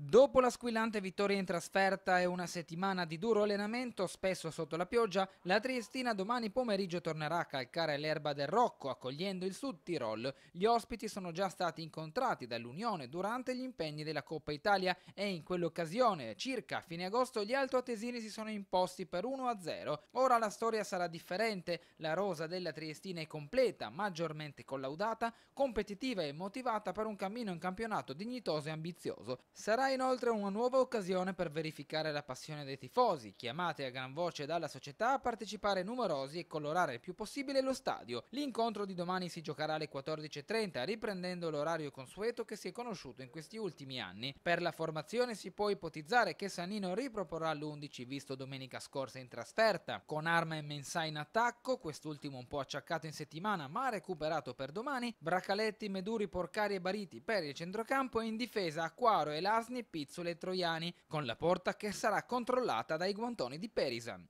Dopo la squillante vittoria in trasferta e una settimana di duro allenamento, spesso sotto la pioggia, la Triestina domani pomeriggio tornerà a calcare l'erba del Rocco, accogliendo il Sud Tirol. Gli ospiti sono già stati incontrati dall'Unione durante gli impegni della Coppa Italia e in quell'occasione, circa a fine agosto, gli altoatesini si sono imposti per 1-0. Ora la storia sarà differente, la rosa della Triestina è completa, maggiormente collaudata, competitiva e motivata per un cammino in campionato dignitoso e ambizioso. Sarà inoltre una nuova occasione per verificare la passione dei tifosi, chiamate a gran voce dalla società a partecipare numerosi e colorare il più possibile lo stadio. L'incontro di domani si giocherà alle 14.30, riprendendo l'orario consueto che si è conosciuto in questi ultimi anni. Per la formazione si può ipotizzare che Sanino riproporrà l'11 visto domenica scorsa in trasferta, con Arma e Mensa in attacco, quest'ultimo un po' acciaccato in settimana ma recuperato per domani, Bracaletti, Meduri, Porcari e Bariti per il centrocampo e in difesa Acquaro e Lasni pizzole troiani, con la porta che sarà controllata dai guantoni di Perisan.